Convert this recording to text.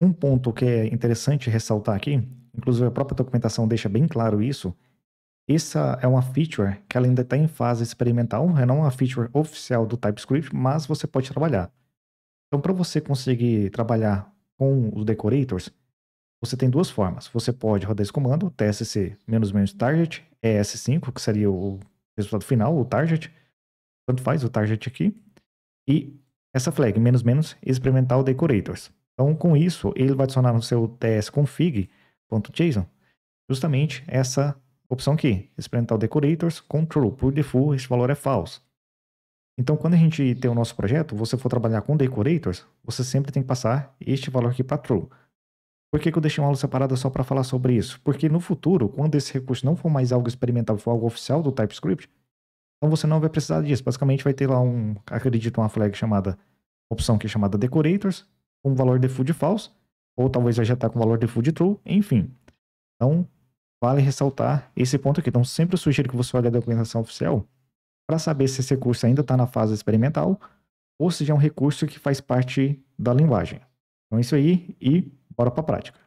Um ponto que é interessante ressaltar aqui, inclusive a própria documentação deixa bem claro isso, essa é uma feature que ela ainda está em fase experimental, é não é uma feature oficial do TypeScript, mas você pode trabalhar. Então, para você conseguir trabalhar com os decorators, você tem duas formas. Você pode rodar esse comando, tsc target, es5, que seria o resultado final, o target. Tanto faz o target aqui. E essa flag, menos menos, experimental decorators. Então, com isso, ele vai adicionar no seu tsconfig.json justamente essa opção aqui, experimental decorators, control, por default esse valor é falso. Então, quando a gente tem o nosso projeto, você for trabalhar com decorators, você sempre tem que passar este valor aqui para true. Por que, que eu deixei uma aula separada só para falar sobre isso? Porque no futuro, quando esse recurso não for mais algo experimental, for algo oficial do TypeScript, então você não vai precisar disso. Basicamente vai ter lá um, acredito, uma flag chamada, opção que é chamada decorators, com valor default de false, ou talvez vai já estar tá com valor default de true, enfim. Então, vale ressaltar esse ponto aqui. Então, sempre sugiro que você olhe a documentação oficial para saber se esse recurso ainda está na fase experimental ou se já é um recurso que faz parte da linguagem. Então é isso aí e bora para a prática.